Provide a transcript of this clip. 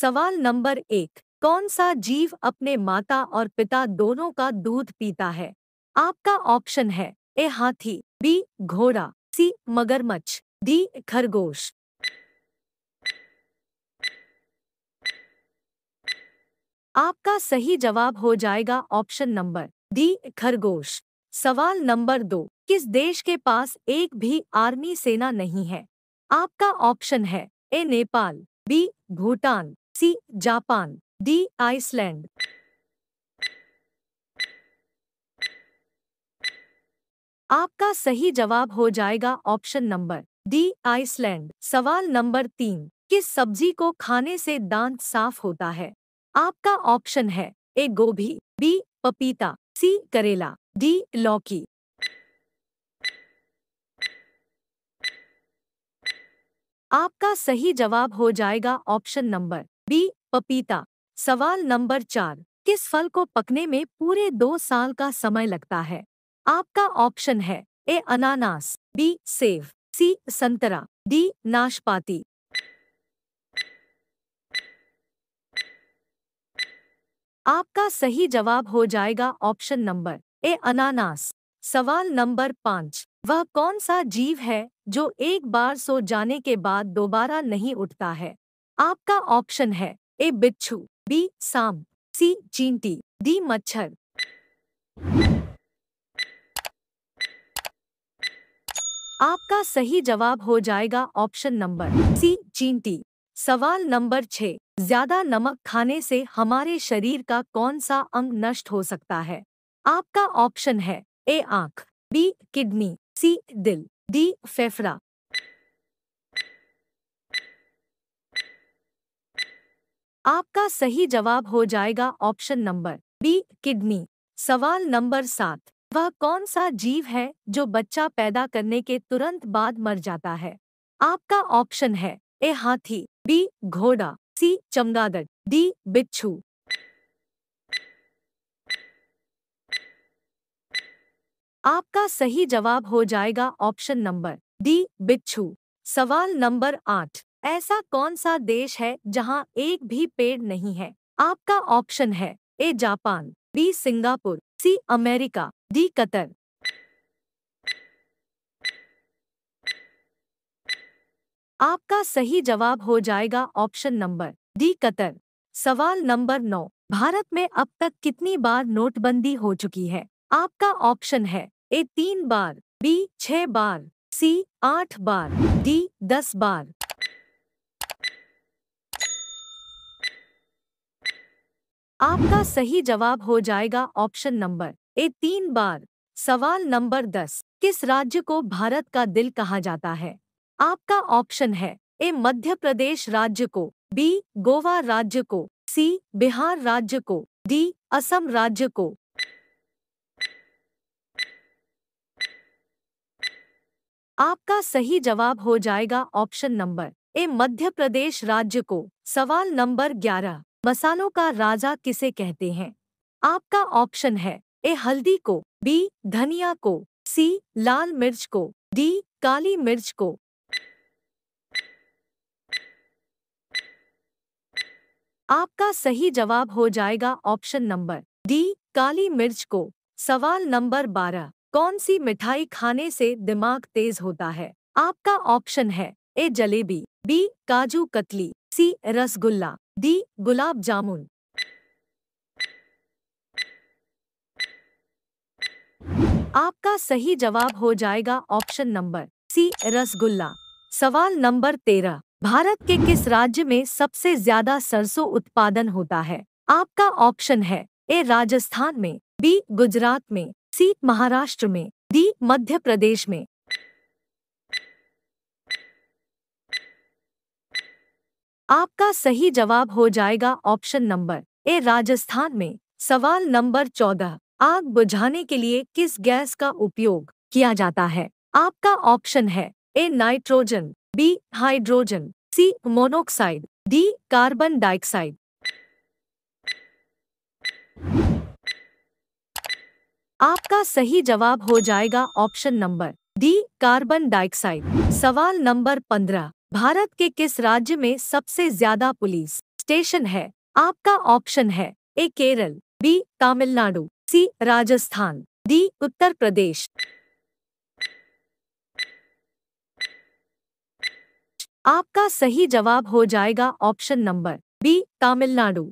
सवाल नंबर एक कौन सा जीव अपने माता और पिता दोनों का दूध पीता है आपका ऑप्शन है ए हाथी बी घोड़ा सी मगरमच्छ डी खरगोश आपका सही जवाब हो जाएगा ऑप्शन नंबर डी खरगोश सवाल नंबर दो किस देश के पास एक भी आर्मी सेना नहीं है आपका ऑप्शन है A Nepal B Bhutan C Japan D Iceland आपका सही जवाब हो जाएगा ऑप्शन नंबर डी आइसलैंड सवाल नंबर तीन किस सब्जी को खाने से दांत साफ होता है आपका ऑप्शन है ए गोभी बी पपीता सी करेला डी लौकी आपका सही जवाब हो जाएगा ऑप्शन नंबर बी पपीता सवाल नंबर चार किस फल को पकने में पूरे दो साल का समय लगता है आपका ऑप्शन है ए अनानास बी सेव सी संतरा डी नाशपाती आपका सही जवाब हो जाएगा ऑप्शन नंबर ए अनानास सवाल नंबर पाँच वह कौन सा जीव है जो एक बार सो जाने के बाद दोबारा नहीं उठता है आपका ऑप्शन है ए बिच्छू बी सांप सी चींटी डी मच्छर आपका सही जवाब हो जाएगा ऑप्शन नंबर सी चींटी सवाल नंबर छह ज्यादा नमक खाने से हमारे शरीर का कौन सा अंग नष्ट हो सकता है आपका ऑप्शन है ए आंख बी किडनी सी दिल डी फेफड़ा आपका सही जवाब हो जाएगा ऑप्शन नंबर बी किडनी सवाल नंबर सात वह कौन सा जीव है जो बच्चा पैदा करने के तुरंत बाद मर जाता है आपका ऑप्शन है ए हाथी बी घोड़ा सी चमगादड़ डी बिच्छू आपका सही जवाब हो जाएगा ऑप्शन नंबर डी बिच्छू सवाल नंबर आठ ऐसा कौन सा देश है जहाँ एक भी पेड़ नहीं है आपका ऑप्शन है A Japan B Singapore C America D Qatar आपका सही जवाब हो जाएगा ऑप्शन नंबर डी कतर सवाल नंबर नौ भारत में अब तक कितनी बार नोटबंदी हो चुकी है आपका ऑप्शन है ए तीन बार बी छह बार सी आठ बार डी दस बार आपका सही जवाब हो जाएगा ऑप्शन नंबर ए तीन बार सवाल नंबर दस किस राज्य को भारत का दिल कहा जाता है आपका ऑप्शन है ए मध्य प्रदेश राज्य को बी गोवा राज्य को सी बिहार राज्य को डी असम राज्य को आपका सही जवाब हो जाएगा ऑप्शन नंबर ए मध्य प्रदेश राज्य को सवाल नंबर ग्यारह मसालों का राजा किसे कहते हैं आपका ऑप्शन है ए हल्दी को बी धनिया को सी लाल मिर्च को डी काली मिर्च को आपका सही जवाब हो जाएगा ऑप्शन नंबर डी काली मिर्च को सवाल नंबर बारह कौन सी मिठाई खाने से दिमाग तेज होता है आपका ऑप्शन है ए jalebi B kaju katli C rasgulla D gulab jamun आपका सही जवाब हो जाएगा ऑप्शन नंबर सी रसगुल्ला सवाल नंबर तेरह भारत के किस राज्य में सबसे ज्यादा सरसों उत्पादन होता है आपका ऑप्शन है ए राजस्थान में बी गुजरात में सी महाराष्ट्र में डी मध्य प्रदेश में आपका सही जवाब हो जाएगा ऑप्शन नंबर ए राजस्थान में सवाल नंबर चौदह आग बुझाने के लिए किस गैस का उपयोग किया जाता है आपका ऑप्शन है A nitrogen B hydrogen C monoxide D carbon dioxide आपका सही जवाब हो जाएगा option number D carbon dioxide सवाल नंबर पंद्रह भारत के किस राज्य में सबसे ज्यादा पुलिस स्टेशन है आपका ऑप्शन है A Kerala B Tamil Nadu C Rajasthan D Uttar Pradesh आपका सही जवाब हो जाएगा ऑप्शन नंबर बी तमिलनाडु